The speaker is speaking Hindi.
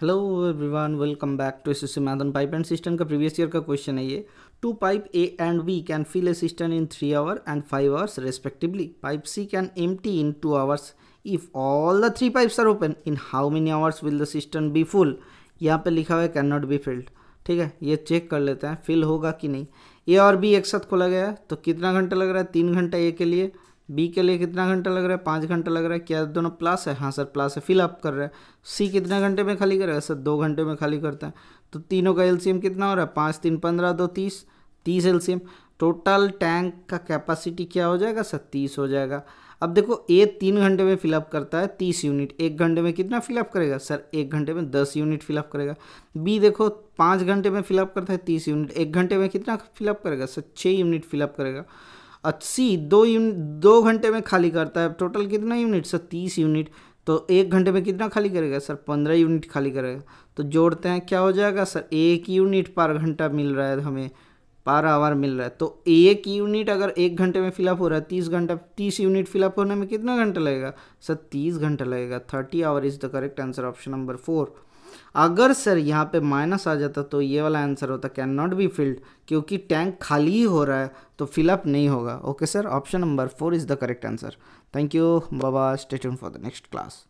hello everyone welcome back to एस मैदन पाइप एंड सिस्टम का प्रीवियस ईयर का क्वेश्चन है ये two pipe A and B can fill a system in three hour and five hours respectively pipe C can एम in two hours if all the three pipes are open in how many hours will the system be full यहाँ पे लिखा हुआ है कैन नॉट बी फिल्ड ठीक है ये चेक कर लेते हैं फिल होगा कि नहीं ए और बी एक साथ खोला गया तो कितना घंटा लग रहा है तीन घंटा ए के लिए बी के लिए कितना घंटा लग रहा है पाँच घंटा लग रहा है क्या दोनों प्लस है हाँ सर प्लस है फिलअप कर रहा है सी कितने घंटे में खाली करेगा सर दो घंटे में खाली करता है तो तीनों का एलसीएम कितना हो रहा है पाँच तीन पंद्रह दो तीस तीस एलसीएम टोटल टैंक का कैपेसिटी क्या हो जाएगा सर तीस हो जाएगा अब देखो ए तीन घंटे में फिलअप करता है तीस यूनिट एक घंटे में कितना फिलअप करेगा सर एक घंटे में दस यूनिट फिलअप करेगा बी देखो पाँच घंटे में फिलअप करता है तीस यूनिट एक घंटे में कितना फिलअप करेगा सर छः यूनिट फिलअप करेगा अस्सी दो यूनिट दो घंटे में खाली करता है टोटल कितना यूनिट सर तो तीस यूनिट तो एक घंटे में कितना खाली करेगा सर पंद्रह यूनिट खाली करेगा तो जोड़ते हैं क्या हो जाएगा सर एक यूनिट पर घंटा मिल रहा है हमें पर आवर मिल रहा है तो एक यूनिट अगर एक घंटे में फिलअप हो रहा है तीस घंटा तीस यूनिट फिलअप होने में कितना घंटा लगेगा सर तीस घंटा लगेगा thirty hour is the correct answer option number four अगर सर यहाँ पे माइनस आ जाता तो ये वाला आंसर होता कैन नॉट बी फिल्ड क्योंकि टैंक खाली ही हो रहा है तो फिलअप नहीं होगा okay sir option number four is the correct answer thank you बाबा state for the next class